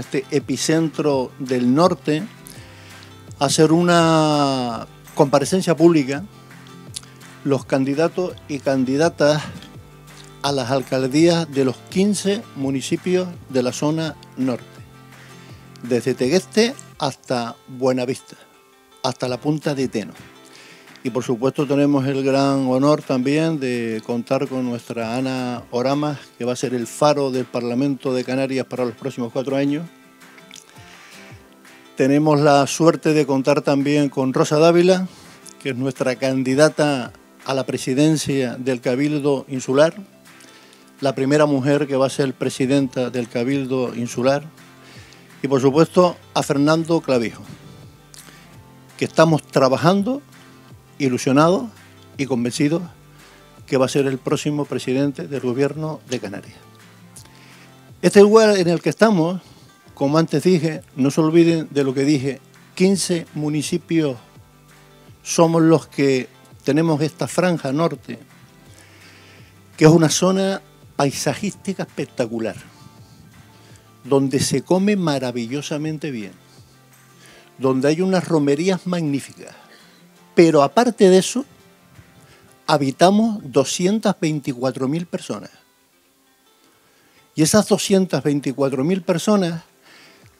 este epicentro del norte, hacer una comparecencia pública los candidatos y candidatas a las alcaldías de los 15 municipios de la zona norte, desde Tegueste hasta Buenavista, hasta la punta de Teno. Y por supuesto tenemos el gran honor también de contar con nuestra Ana Oramas, que va a ser el faro del Parlamento de Canarias para los próximos cuatro años tenemos la suerte de contar también con Rosa Dávila, que es nuestra candidata a la presidencia del Cabildo Insular, la primera mujer que va a ser presidenta del Cabildo Insular, y por supuesto a Fernando Clavijo, que estamos trabajando, ilusionados y convencidos que va a ser el próximo presidente del gobierno de Canarias. Este lugar en el que estamos como antes dije, no se olviden de lo que dije, 15 municipios somos los que tenemos esta franja norte, que es una zona paisajística espectacular, donde se come maravillosamente bien, donde hay unas romerías magníficas. Pero aparte de eso, habitamos 224.000 personas. Y esas 224.000 personas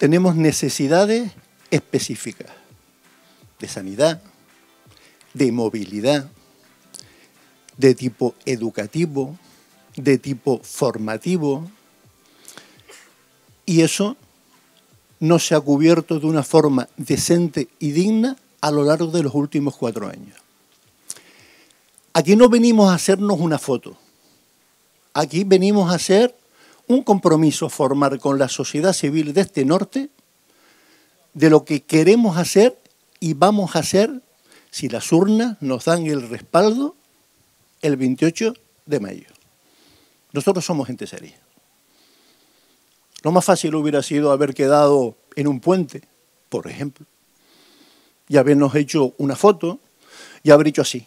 tenemos necesidades específicas de sanidad, de movilidad, de tipo educativo, de tipo formativo, y eso no se ha cubierto de una forma decente y digna a lo largo de los últimos cuatro años. Aquí no venimos a hacernos una foto, aquí venimos a hacer un compromiso formar con la sociedad civil de este norte de lo que queremos hacer y vamos a hacer si las urnas nos dan el respaldo el 28 de mayo. Nosotros somos gente seria. Lo más fácil hubiera sido haber quedado en un puente, por ejemplo, y habernos hecho una foto y haber dicho así.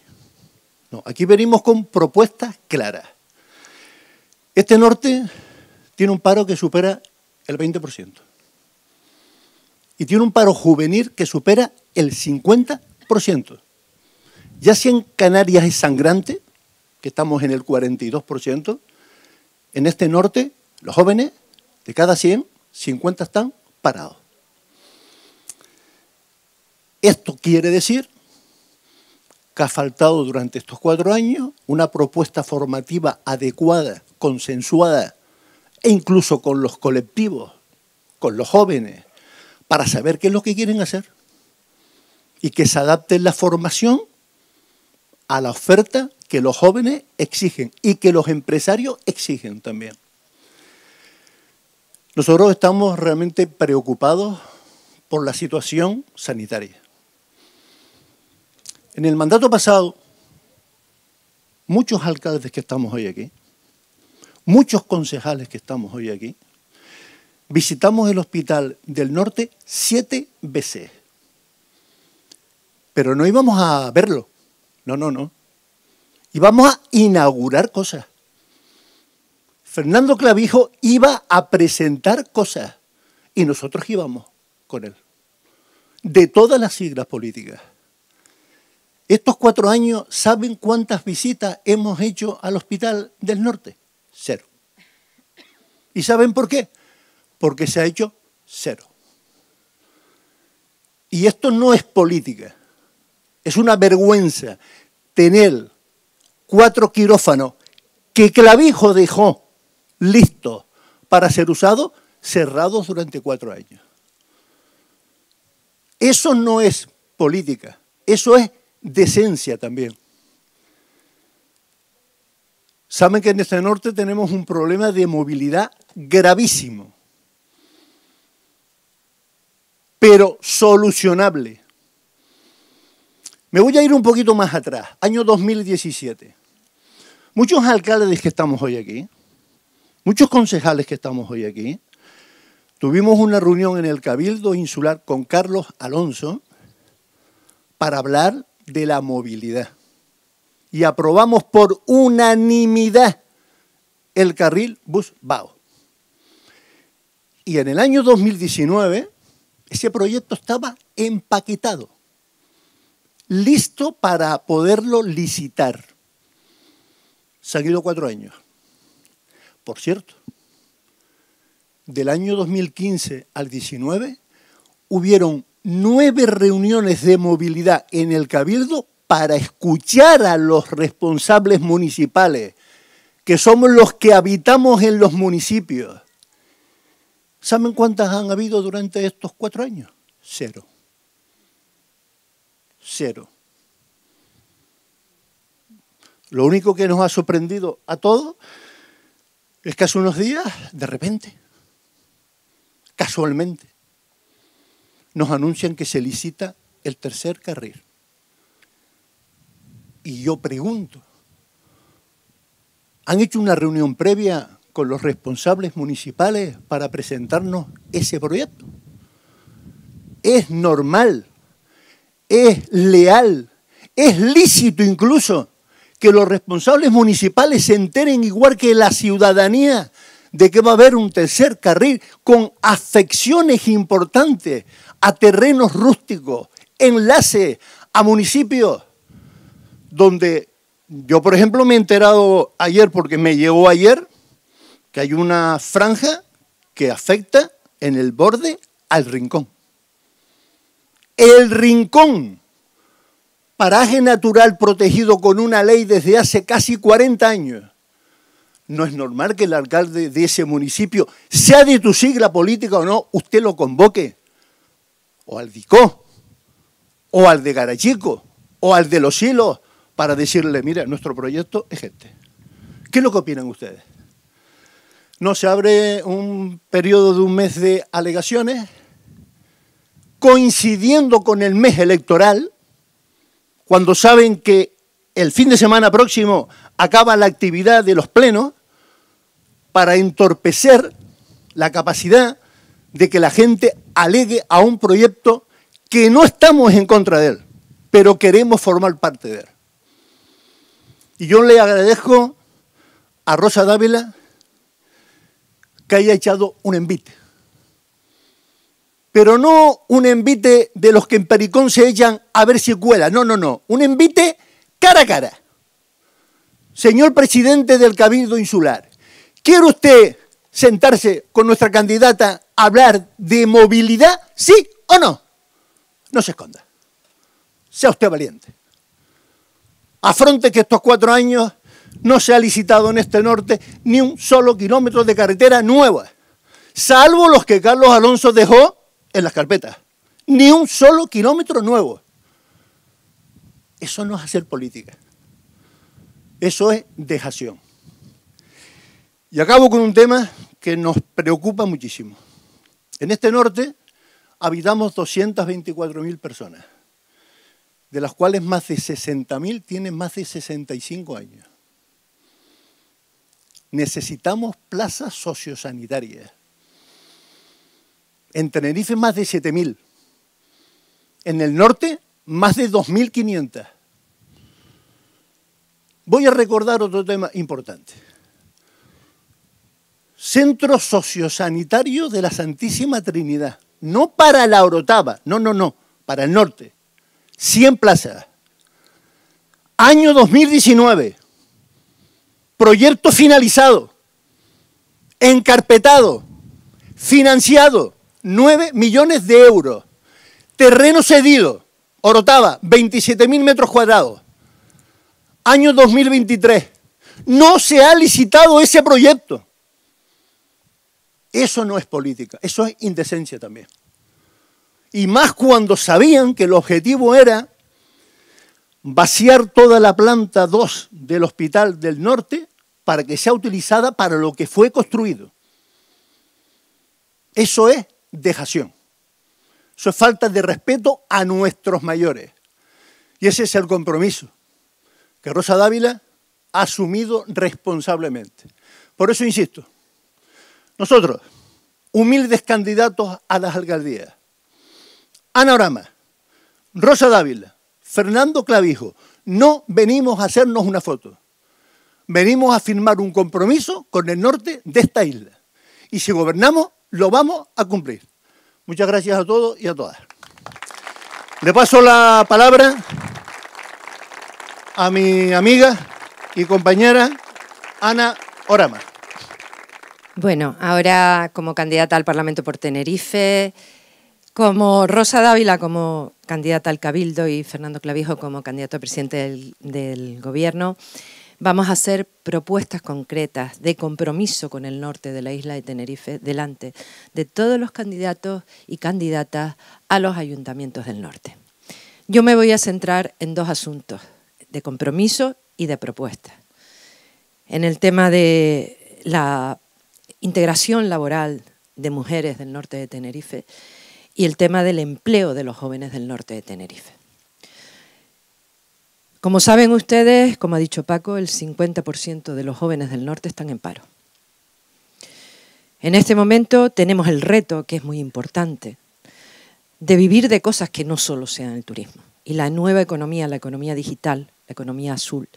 No, aquí venimos con propuestas claras. Este norte tiene un paro que supera el 20%. Y tiene un paro juvenil que supera el 50%. Ya si en Canarias es sangrante, que estamos en el 42%, en este norte, los jóvenes, de cada 100, 50 están parados. Esto quiere decir que ha faltado durante estos cuatro años una propuesta formativa adecuada, consensuada e incluso con los colectivos, con los jóvenes, para saber qué es lo que quieren hacer y que se adapte la formación a la oferta que los jóvenes exigen y que los empresarios exigen también. Nosotros estamos realmente preocupados por la situación sanitaria. En el mandato pasado, muchos alcaldes que estamos hoy aquí muchos concejales que estamos hoy aquí, visitamos el hospital del norte siete veces. Pero no íbamos a verlo, no, no, no. Íbamos a inaugurar cosas. Fernando Clavijo iba a presentar cosas y nosotros íbamos con él, de todas las siglas políticas. Estos cuatro años, ¿saben cuántas visitas hemos hecho al Hospital del Norte? ¿Y saben por qué? Porque se ha hecho cero. Y esto no es política. Es una vergüenza tener cuatro quirófanos que Clavijo dejó listos para ser usados cerrados durante cuatro años. Eso no es política, eso es decencia también. Saben que en este norte tenemos un problema de movilidad gravísimo, pero solucionable. Me voy a ir un poquito más atrás, año 2017. Muchos alcaldes que estamos hoy aquí, muchos concejales que estamos hoy aquí, tuvimos una reunión en el Cabildo Insular con Carlos Alonso para hablar de la movilidad y aprobamos por unanimidad el carril bus BAO. Y en el año 2019 ese proyecto estaba empaquetado, listo para poderlo licitar. Se han ido cuatro años. Por cierto, del año 2015 al 2019, hubieron nueve reuniones de movilidad en el Cabildo para escuchar a los responsables municipales, que somos los que habitamos en los municipios. ¿Saben cuántas han habido durante estos cuatro años? Cero. Cero. Lo único que nos ha sorprendido a todos es que hace unos días, de repente, casualmente, nos anuncian que se licita el tercer carril. Y yo pregunto, ¿han hecho una reunión previa con los responsables municipales para presentarnos ese proyecto? Es normal, es leal, es lícito incluso que los responsables municipales se enteren igual que la ciudadanía de que va a haber un tercer carril con afecciones importantes a terrenos rústicos, enlace a municipios donde yo, por ejemplo, me he enterado ayer, porque me llegó ayer, que hay una franja que afecta en el borde al rincón. El rincón, paraje natural protegido con una ley desde hace casi 40 años. No es normal que el alcalde de ese municipio, sea de tu sigla política o no, usted lo convoque. O al Dicó, o al de Garachico, o al de Los Hilos, para decirle, mira, nuestro proyecto es este. ¿Qué es lo que opinan ustedes? No se abre un periodo de un mes de alegaciones, coincidiendo con el mes electoral, cuando saben que el fin de semana próximo acaba la actividad de los plenos, para entorpecer la capacidad de que la gente alegue a un proyecto que no estamos en contra de él, pero queremos formar parte de él. Y yo le agradezco a Rosa Dávila que haya echado un envite. Pero no un envite de los que en Pericón se echan a ver si cuela. No, no, no. Un envite cara a cara. Señor presidente del Cabildo Insular, ¿quiere usted sentarse con nuestra candidata a hablar de movilidad? ¿Sí o no? No se esconda. Sea usted valiente afronte que estos cuatro años no se ha licitado en este norte ni un solo kilómetro de carretera nueva, salvo los que Carlos Alonso dejó en las carpetas. Ni un solo kilómetro nuevo. Eso no es hacer política. Eso es dejación. Y acabo con un tema que nos preocupa muchísimo. En este norte habitamos 224.000 personas de las cuales más de 60.000 tienen más de 65 años. Necesitamos plazas sociosanitarias. En Tenerife más de 7.000. En el norte más de 2.500. Voy a recordar otro tema importante. Centro sociosanitario de la Santísima Trinidad. No para la Orotava, no, no, no, para el norte 100 plazas. Año 2019. Proyecto finalizado. Encarpetado. Financiado. 9 millones de euros. Terreno cedido. Orotava, 27.000 metros cuadrados. Año 2023. No se ha licitado ese proyecto. Eso no es política, eso es indecencia también y más cuando sabían que el objetivo era vaciar toda la planta 2 del Hospital del Norte para que sea utilizada para lo que fue construido. Eso es dejación. Eso es falta de respeto a nuestros mayores. Y ese es el compromiso que Rosa Dávila ha asumido responsablemente. Por eso insisto, nosotros, humildes candidatos a las alcaldías, Ana Orama, Rosa Dávila, Fernando Clavijo, no venimos a hacernos una foto. Venimos a firmar un compromiso con el norte de esta isla. Y si gobernamos, lo vamos a cumplir. Muchas gracias a todos y a todas. Le paso la palabra a mi amiga y compañera Ana Orama. Bueno, ahora como candidata al Parlamento por Tenerife, como Rosa Dávila como candidata al Cabildo y Fernando Clavijo como candidato a presidente del, Gobierno, vamos a hacer propuestas concretas de compromiso con el norte de la isla de Tenerife delante de todos los candidatos y candidatas a los ayuntamientos del norte. Yo me voy a centrar en dos asuntos, de compromiso y de propuesta. En el tema de la integración laboral de mujeres del norte de Tenerife, y el tema del empleo de los jóvenes del norte de Tenerife. Como saben ustedes, como ha dicho Paco, el 50% de los jóvenes del norte están en paro. En este momento tenemos el reto, que es muy importante, de vivir de cosas que no solo sean el turismo. Y la nueva economía, la economía digital, la economía azul,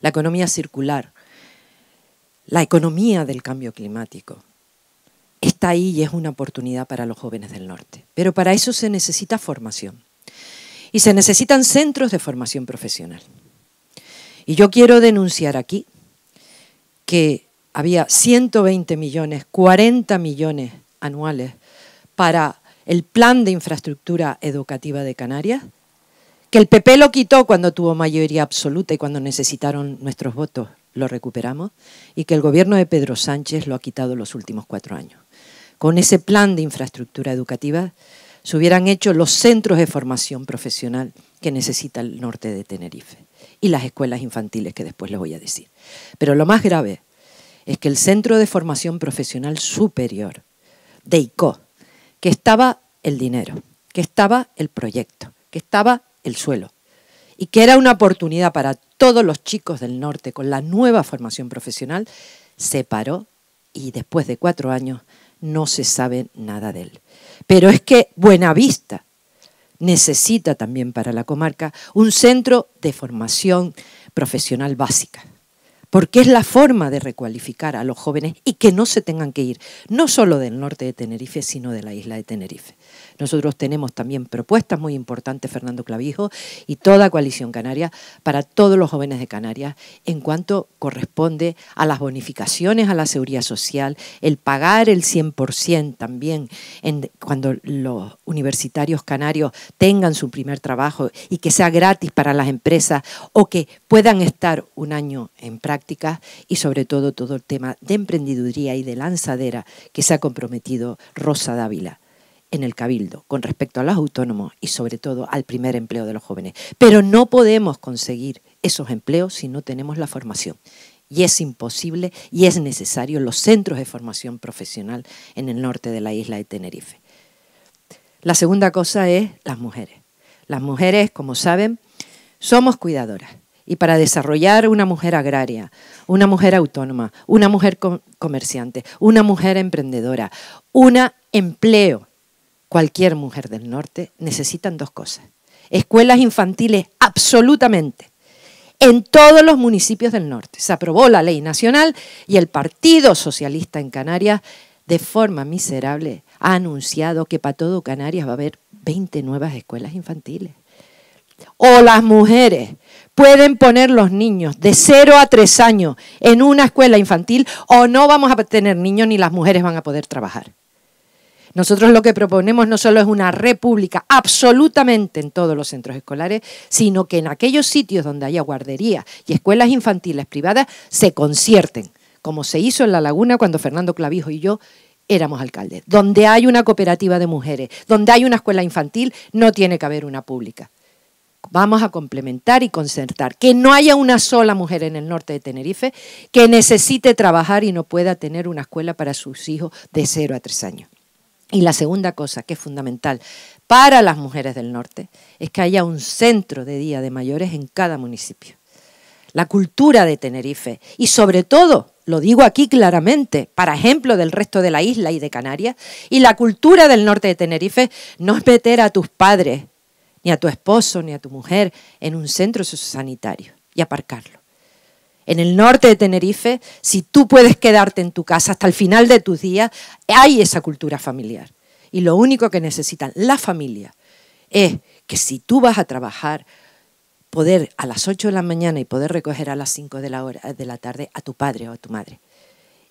la economía circular, la economía del cambio climático, está ahí y es una oportunidad para los jóvenes del norte. Pero para eso se necesita formación y se necesitan centros de formación profesional. Y yo quiero denunciar aquí que había 120 millones, 40 millones anuales para el plan de infraestructura educativa de Canarias, que el PP lo quitó cuando tuvo mayoría absoluta y cuando necesitaron nuestros votos, lo recuperamos, y que el gobierno de Pedro Sánchez lo ha quitado los últimos cuatro años con ese plan de infraestructura educativa, se hubieran hecho los centros de formación profesional que necesita el norte de Tenerife y las escuelas infantiles que después les voy a decir. Pero lo más grave es que el Centro de Formación Profesional Superior de ICO, que estaba el dinero, que estaba el proyecto, que estaba el suelo, y que era una oportunidad para todos los chicos del norte con la nueva formación profesional, se paró y después de cuatro años no se sabe nada de él. Pero es que Buenavista necesita también para la comarca un centro de formación profesional básica, porque es la forma de recualificar a los jóvenes y que no se tengan que ir, no solo del norte de Tenerife, sino de la isla de Tenerife. Nosotros tenemos también propuestas muy importantes, Fernando Clavijo, y toda coalición canaria para todos los jóvenes de Canarias en cuanto corresponde a las bonificaciones a la seguridad social, el pagar el 100% también cuando los universitarios canarios tengan su primer trabajo y que sea gratis para las empresas o que puedan estar un año en práctica y sobre todo todo el tema de emprendeduría y de lanzadera que se ha comprometido Rosa Dávila en el Cabildo con respecto a los autónomos y sobre todo al primer empleo de los jóvenes. Pero no podemos conseguir esos empleos si no tenemos la formación. Y es imposible y es necesario los centros de formación profesional en el norte de la isla de Tenerife. La segunda cosa es las mujeres. Las mujeres, como saben, somos cuidadoras. Y para desarrollar una mujer agraria, una mujer autónoma, una mujer comerciante, una mujer emprendedora, un empleo cualquier mujer del norte, necesitan dos cosas. Escuelas infantiles, absolutamente. En todos los municipios del norte. Se aprobó la ley nacional y el Partido Socialista en Canarias, de forma miserable, ha anunciado que para todo Canarias va a haber 20 nuevas escuelas infantiles. O las mujeres pueden poner los niños de 0 a 3 años en una escuela infantil o no vamos a tener niños ni las mujeres van a poder trabajar. Nosotros lo que proponemos no solo es una república absolutamente en todos los centros escolares, sino que en aquellos sitios donde haya guarderías y escuelas infantiles privadas se concierten, como se hizo en La Laguna cuando Fernando Clavijo y yo éramos alcaldes. Donde hay una cooperativa de mujeres, donde hay una escuela infantil, no tiene que haber una pública. Vamos a complementar y concertar. Que no haya una sola mujer en el norte de Tenerife que necesite trabajar y no pueda tener una escuela para sus hijos de 0 a 3 años. Y la segunda cosa, que es fundamental para las mujeres del norte, es que haya un centro de Día de Mayores en cada municipio. La cultura de Tenerife y sobre todo, lo digo aquí claramente, para ejemplo del resto de la isla y de Canarias, y la cultura del norte de Tenerife no es meter a tus padres, ni a tu esposo, ni a tu mujer en un centro sanitario y aparcarlo en el norte de Tenerife, si tú puedes quedarte en tu casa hasta el final de tus días, hay esa cultura familiar. Y lo único que necesitan la familia es que si tú vas a trabajar, poder a las 8 de la mañana y poder recoger a las 5 de la, de la tarde a tu padre o a tu madre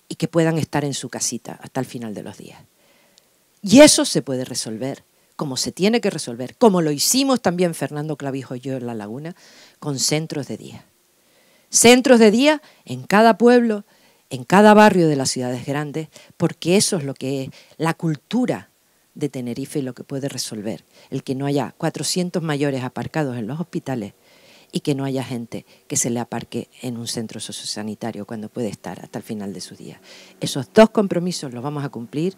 y que puedan estar en su casita hasta el final de los días. Y eso se puede resolver como se tiene que resolver, como lo hicimos también Fernando Clavijo y yo en La Laguna, con centros de día. Centros de día en cada pueblo, en cada barrio de las ciudades grandes, porque eso es lo que es la cultura de Tenerife y lo que puede resolver. El que no haya 400 mayores aparcados en los hospitales y que no haya gente que se le aparque en un centro sociosanitario cuando puede estar hasta el final de su día. Esos dos compromisos los vamos a cumplir.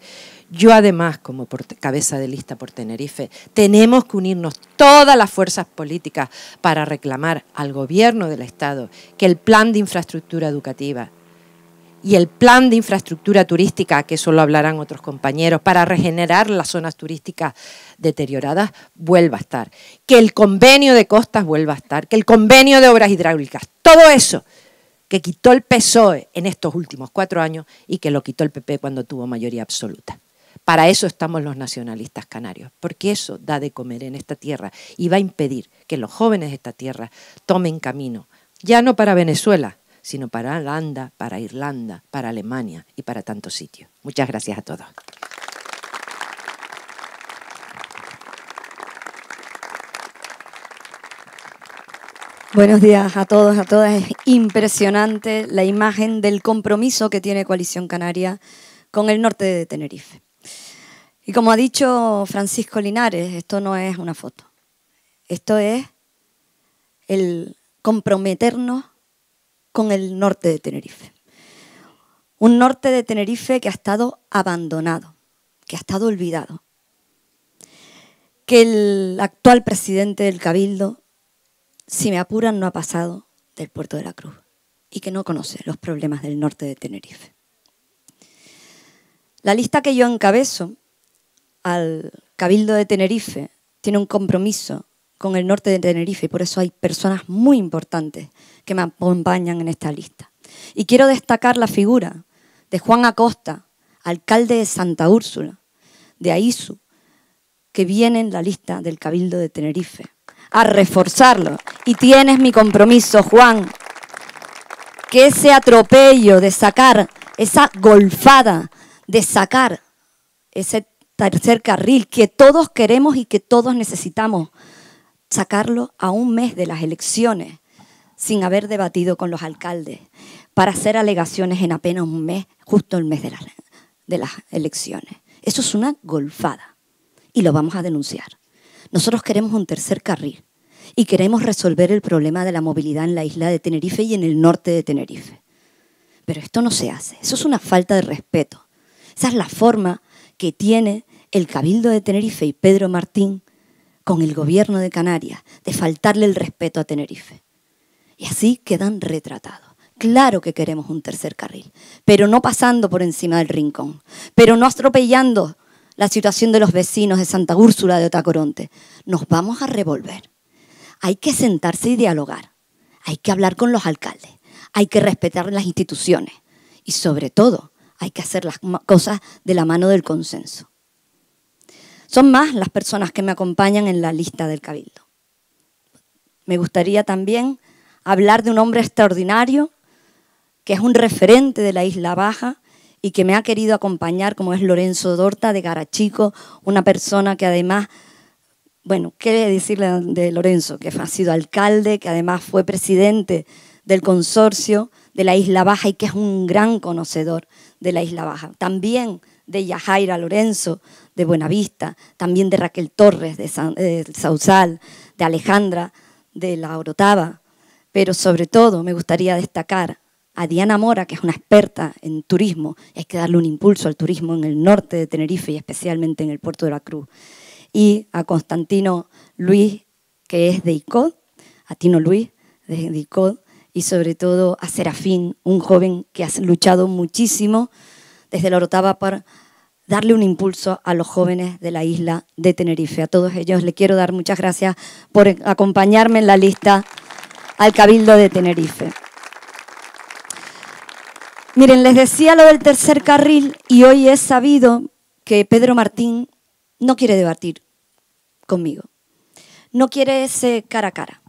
Yo además, como cabeza de lista por Tenerife, tenemos que unirnos todas las fuerzas políticas para reclamar al gobierno del Estado que el plan de infraestructura educativa y el plan de infraestructura turística, que eso lo hablarán otros compañeros, para regenerar las zonas turísticas deterioradas, vuelva a estar. Que el convenio de costas vuelva a estar, que el convenio de obras hidráulicas, todo eso que quitó el PSOE en estos últimos cuatro años y que lo quitó el PP cuando tuvo mayoría absoluta. Para eso estamos los nacionalistas canarios, porque eso da de comer en esta tierra y va a impedir que los jóvenes de esta tierra tomen camino, ya no para Venezuela, sino para Holanda, para Irlanda, para Alemania y para tantos sitios. Muchas gracias a todos. Buenos días a todos, a todas. Es impresionante la imagen del compromiso que tiene Coalición Canaria con el norte de Tenerife. Y como ha dicho Francisco Linares, esto no es una foto. Esto es el comprometernos con el norte de Tenerife. Un norte de Tenerife que ha estado abandonado, que ha estado olvidado. Que el actual presidente del Cabildo, si me apuran, no ha pasado del puerto de la Cruz y que no conoce los problemas del norte de Tenerife. La lista que yo encabezo al Cabildo de Tenerife tiene un compromiso con el norte de Tenerife y por eso hay personas muy importantes que me acompañan en esta lista. Y quiero destacar la figura de Juan Acosta, alcalde de Santa Úrsula, de AISU, que viene en la lista del Cabildo de Tenerife, a reforzarlo. Y tienes mi compromiso, Juan, que ese atropello de sacar, esa golfada de sacar ese tercer carril que todos queremos y que todos necesitamos sacarlo a un mes de las elecciones sin haber debatido con los alcaldes para hacer alegaciones en apenas un mes, justo el mes de las, elecciones. Eso es una golfada y lo vamos a denunciar. Nosotros queremos un tercer carril y queremos resolver el problema de la movilidad en la isla de Tenerife y en el norte de Tenerife. Pero esto no se hace, eso es una falta de respeto. Esa es la forma que tiene el Cabildo de Tenerife y Pedro Martín con el gobierno de Canarias de faltarle el respeto a Tenerife. Y así quedan retratados. Claro que queremos un tercer carril, pero no pasando por encima del rincón, pero no atropellando la situación de los vecinos de Santa Úrsula de Otacoronte. Nos vamos a revolver. Hay que sentarse y dialogar. Hay que hablar con los alcaldes. Hay que respetar las instituciones. Y sobre todo, hay que hacer las cosas de la mano del consenso. Son más las personas que me acompañan en la lista del Cabildo. Me gustaría también hablar de un hombre extraordinario, que es un referente de la Isla Baja y que me ha querido acompañar, como es Lorenzo Dorta de Garachico, una persona que además, bueno, ¿qué decirle de Lorenzo? Que ha sido alcalde, que además fue presidente del consorcio de la Isla Baja y que es un gran conocedor de la Isla Baja. También de Yajaira Lorenzo, de Buenavista, también de Raquel Torres, de, de Sausal, de Alejandra, de La Orotava. Pero sobre todo me gustaría destacar a Diana Mora, que es una experta en turismo, hay que darle un impulso al turismo en el norte de Tenerife y especialmente en el puerto de la Cruz, y a Constantino Luis, que es de ICOD, a Tino Luis, de ICOD, y sobre todo a Serafín, un joven que ha luchado muchísimo desde la Orotava para darle un impulso a los jóvenes de la isla de Tenerife. A todos ellos les quiero dar muchas gracias por acompañarme en la lista al Cabildo de Tenerife. Miren, les decía lo del tercer carril y hoy he sabido que Pedro Martín no quiere debatir conmigo. No quiere ese cara a cara.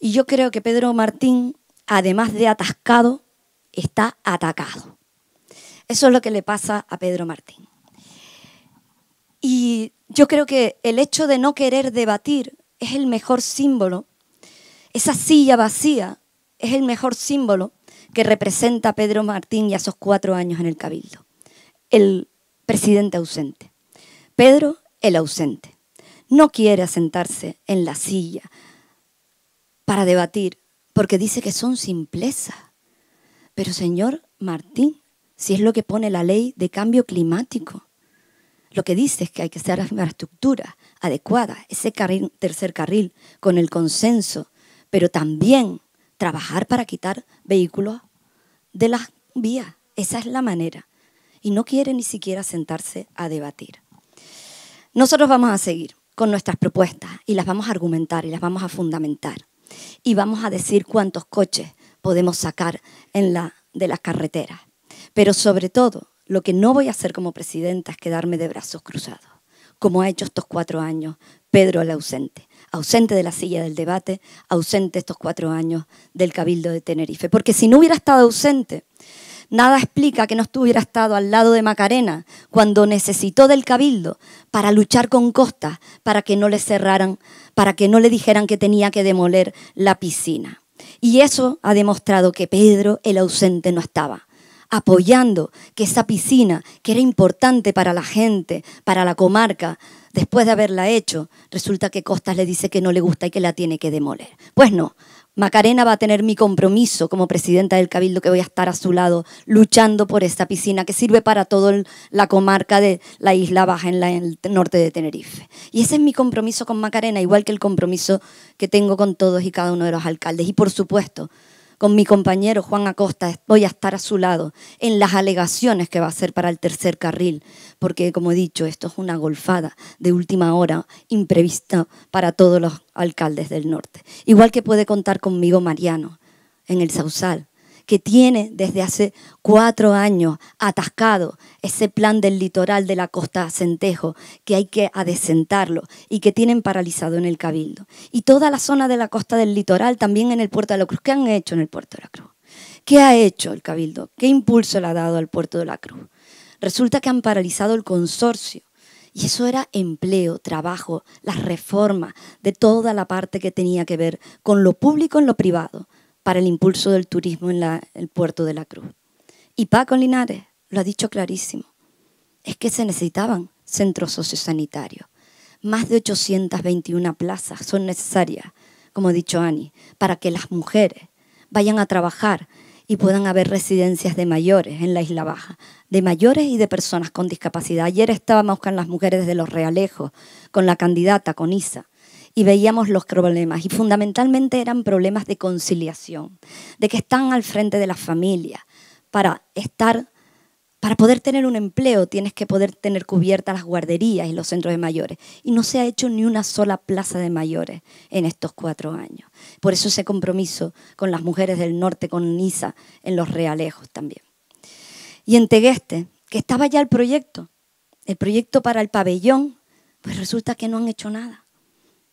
Y yo creo que Pedro Martín, además de atascado, está atacado. Eso es lo que le pasa a Pedro Martín. Y yo creo que el hecho de no querer debatir es el mejor símbolo. Esa silla vacía es el mejor símbolo que representa a Pedro Martín y a esos cuatro años en el Cabildo. El presidente ausente. Pedro, el ausente. No quiere sentarse en la silla para debatir porque dice que son simplezas. Pero señor Martín, si es lo que pone la ley de cambio climático. Lo que dice es que hay que hacer la infraestructura adecuada, ese tercer carril, con el consenso, pero también trabajar para quitar vehículos de las vías. Esa es la manera. Y no quiere ni siquiera sentarse a debatir. Nosotros vamos a seguir con nuestras propuestas y las vamos a argumentar y las vamos a fundamentar. Y vamos a decir cuántos coches podemos sacar la, de las carreteras pero sobre todo, lo que no voy a hacer como presidenta es quedarme de brazos cruzados, como ha hecho estos cuatro años Pedro el ausente, ausente de la silla del debate, ausente estos cuatro años del Cabildo de Tenerife. Porque si no hubiera estado ausente, nada explica que no estuviera estado al lado de Macarena cuando necesitó del Cabildo para luchar con Costa, para que no le cerraran, para que no le dijeran que tenía que demoler la piscina. Y eso ha demostrado que Pedro el ausente no estaba apoyando que esa piscina, que era importante para la gente, para la comarca, después de haberla hecho, resulta que Costas le dice que no le gusta y que la tiene que demoler. Pues no, Macarena va a tener mi compromiso como presidenta del Cabildo, que voy a estar a su lado luchando por esta piscina que sirve para toda la comarca de la isla baja en, el norte de Tenerife. Y ese es mi compromiso con Macarena, igual que el compromiso que tengo con todos y cada uno de los alcaldes. Y por supuesto, con mi compañero Juan Acosta, voy a estar a su lado en las alegaciones que va a hacer para el tercer carril, porque como he dicho, esto es una golfada de última hora imprevista para todos los alcaldes del norte. Igual que puede contar conmigo Mariano en el Sausal, que tiene desde hace cuatro años atascado ese plan del litoral de la costa Centejo, que hay que adecentarlo y que tienen paralizado en el Cabildo. Y toda la zona de la costa del litoral, también en el puerto de la Cruz. ¿Qué han hecho en el puerto de la Cruz? ¿Qué ha hecho el Cabildo? ¿Qué impulso le ha dado al puerto de la Cruz? Resulta que han paralizado el consorcio y eso era empleo, trabajo, las reformas de toda la parte que tenía que ver con lo público en lo privado para el impulso del turismo en el puerto de la Cruz. Y Paco Linares lo ha dicho clarísimo, es que se necesitaban centros sociosanitarios. Más de 821 plazas son necesarias, como ha dicho Ani, para que las mujeres vayan a trabajar y puedan haber residencias de mayores en la Isla Baja, de mayores y de personas con discapacidad. Ayer estábamos con las mujeres de los Realejos, con la candidata, con Isa, y veíamos los problemas. Y fundamentalmente eran problemas de conciliación, de que están al frente de la familia. Para estar, para poder tener un empleo, tienes que poder tener cubiertas las guarderías y los centros de mayores. Y no se ha hecho ni una sola plaza de mayores en estos cuatro años. Por eso ese compromiso con las mujeres del norte, con Nisa, en los realejos también. Y en Tegueste, que estaba ya el proyecto, el proyecto para el pabellón, pues resulta que no han hecho nada.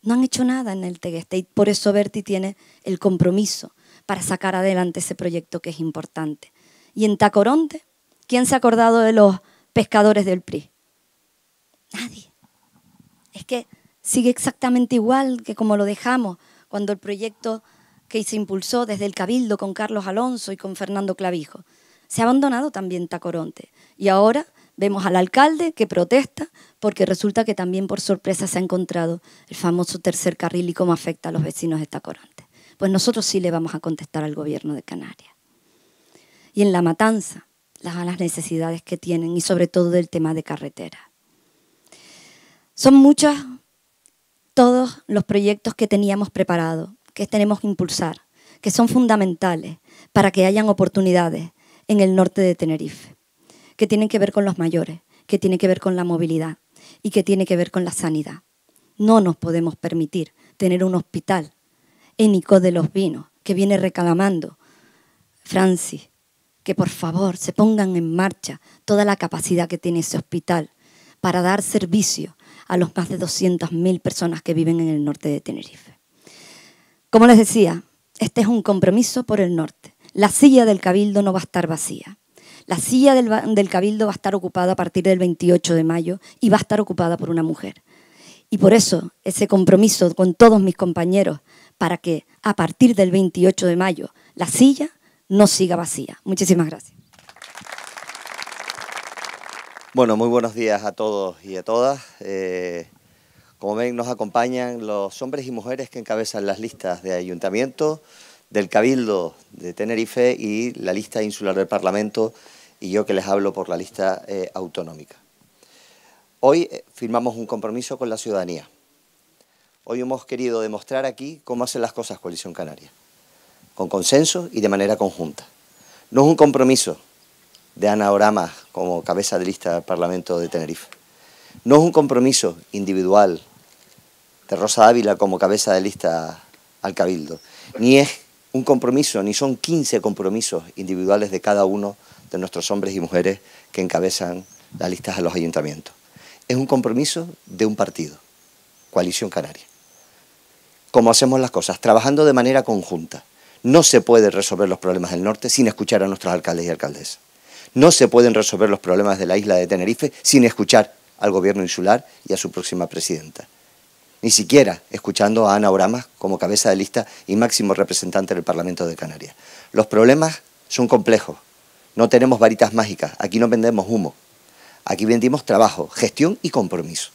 No han hecho nada en el Tegueste y por eso Berti tiene el compromiso para sacar adelante ese proyecto que es importante. Y en Tacoronte, ¿quién se ha acordado de los pescadores del PRI? Nadie. Es que sigue exactamente igual que como lo dejamos cuando el proyecto que se impulsó desde el Cabildo con Carlos Alonso y con Fernando Clavijo. Se ha abandonado también Tacoronte y ahora Vemos al alcalde que protesta porque resulta que también por sorpresa se ha encontrado el famoso tercer carril y cómo afecta a los vecinos de corante. Pues nosotros sí le vamos a contestar al gobierno de Canarias. Y en la matanza, las, las necesidades que tienen y sobre todo del tema de carretera. Son muchos todos los proyectos que teníamos preparados, que tenemos que impulsar, que son fundamentales para que hayan oportunidades en el norte de Tenerife que tienen que ver con los mayores, que tienen que ver con la movilidad y que tiene que ver con la sanidad. No nos podemos permitir tener un hospital en Ico de los vinos que viene reclamando Francis que por favor se pongan en marcha toda la capacidad que tiene ese hospital para dar servicio a los más de 200.000 personas que viven en el norte de Tenerife. Como les decía, este es un compromiso por el norte. La silla del cabildo no va a estar vacía. La silla del, Cabildo va a estar ocupada a partir del 28 de mayo y va a estar ocupada por una mujer. Y por eso ese compromiso con todos mis compañeros para que a partir del 28 de mayo la silla no siga vacía. Muchísimas gracias. Bueno, muy buenos días a todos y a todas. Eh, como ven, nos acompañan los hombres y mujeres que encabezan las listas de ayuntamiento, del Cabildo de Tenerife y la lista insular del Parlamento y yo que les hablo por la lista eh, autonómica. Hoy eh, firmamos un compromiso con la ciudadanía. Hoy hemos querido demostrar aquí cómo hacen las cosas Coalición Canaria, con consenso y de manera conjunta. No es un compromiso de Ana Orama como cabeza de lista del Parlamento de Tenerife. No es un compromiso individual de Rosa Ávila como cabeza de lista al Cabildo. Ni es un compromiso, ni son 15 compromisos individuales de cada uno de nuestros hombres y mujeres que encabezan las listas a los ayuntamientos. Es un compromiso de un partido, Coalición Canaria. Como hacemos las cosas? Trabajando de manera conjunta. No se puede resolver los problemas del norte sin escuchar a nuestros alcaldes y alcaldesas. No se pueden resolver los problemas de la isla de Tenerife sin escuchar al gobierno insular y a su próxima presidenta. Ni siquiera escuchando a Ana Oramas como cabeza de lista y máximo representante del Parlamento de Canarias. Los problemas son complejos, no tenemos varitas mágicas, aquí no vendemos humo. Aquí vendimos trabajo, gestión y compromiso.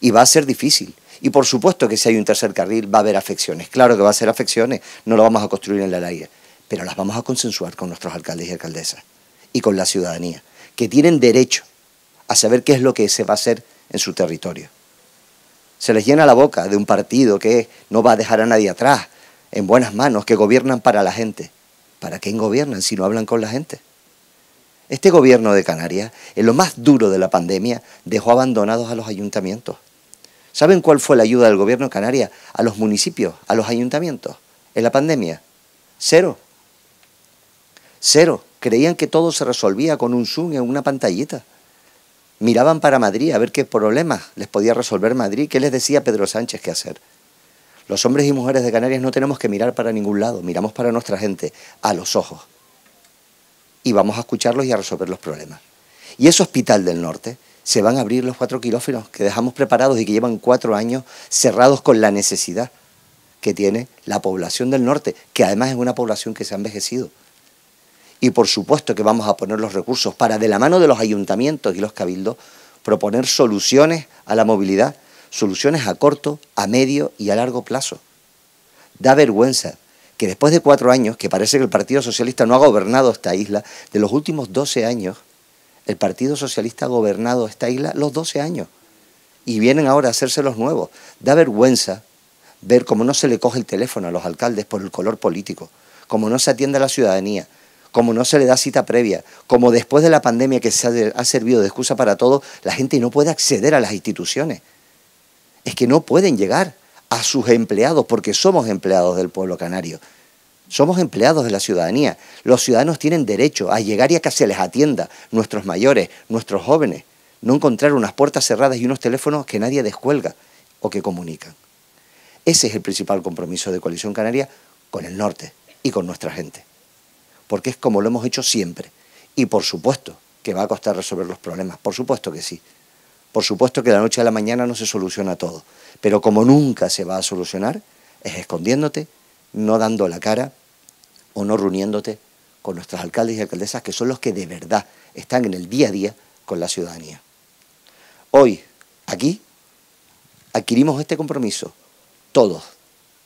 Y va a ser difícil. Y por supuesto que si hay un tercer carril va a haber afecciones. Claro que va a ser afecciones, no lo vamos a construir en la aire, pero las vamos a consensuar con nuestros alcaldes y alcaldesas y con la ciudadanía, que tienen derecho a saber qué es lo que se va a hacer en su territorio. Se les llena la boca de un partido que no va a dejar a nadie atrás, en buenas manos, que gobiernan para la gente. ¿Para quién gobiernan si no hablan con la gente? Este gobierno de Canarias, en lo más duro de la pandemia, dejó abandonados a los ayuntamientos. ¿Saben cuál fue la ayuda del gobierno de Canarias a los municipios, a los ayuntamientos, en la pandemia? Cero. Cero. Creían que todo se resolvía con un Zoom en una pantallita. Miraban para Madrid a ver qué problemas les podía resolver Madrid, qué les decía Pedro Sánchez qué hacer. Los hombres y mujeres de Canarias no tenemos que mirar para ningún lado, miramos para nuestra gente, a los ojos y vamos a escucharlos y a resolver los problemas. Y ese hospital del norte se van a abrir los cuatro quirófanos que dejamos preparados y que llevan cuatro años cerrados con la necesidad que tiene la población del norte, que además es una población que se ha envejecido. Y por supuesto que vamos a poner los recursos para, de la mano de los ayuntamientos y los cabildos, proponer soluciones a la movilidad, soluciones a corto, a medio y a largo plazo. Da vergüenza que después de cuatro años, que parece que el Partido Socialista no ha gobernado esta isla, de los últimos doce años, el Partido Socialista ha gobernado esta isla los doce años. Y vienen ahora a hacerse los nuevos. Da vergüenza ver cómo no se le coge el teléfono a los alcaldes por el color político, cómo no se atiende a la ciudadanía, cómo no se le da cita previa, cómo después de la pandemia que se ha, servido de excusa para todo, la gente no puede acceder a las instituciones. Es que no pueden llegar a sus empleados, porque somos empleados del pueblo canario. Somos empleados de la ciudadanía. Los ciudadanos tienen derecho a llegar y a que se les atienda, nuestros mayores, nuestros jóvenes. No encontrar unas puertas cerradas y unos teléfonos que nadie descuelga o que comunican. Ese es el principal compromiso de Coalición Canaria con el norte y con nuestra gente. Porque es como lo hemos hecho siempre. Y por supuesto que va a costar resolver los problemas, por supuesto que sí. Por supuesto que la noche a la mañana no se soluciona todo. Pero como nunca se va a solucionar, es escondiéndote, no dando la cara o no reuniéndote con nuestros alcaldes y alcaldesas, que son los que de verdad están en el día a día con la ciudadanía. Hoy, aquí, adquirimos este compromiso, todos,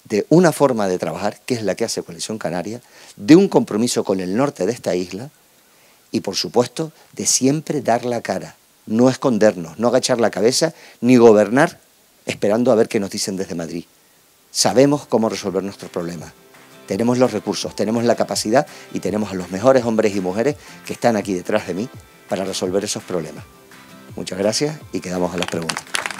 de una forma de trabajar, que es la que hace Coalición Canaria, de un compromiso con el norte de esta isla y, por supuesto, de siempre dar la cara, no escondernos, no agachar la cabeza, ni gobernar esperando a ver qué nos dicen desde Madrid. Sabemos cómo resolver nuestros problemas. Tenemos los recursos, tenemos la capacidad y tenemos a los mejores hombres y mujeres que están aquí detrás de mí para resolver esos problemas. Muchas gracias y quedamos a las preguntas.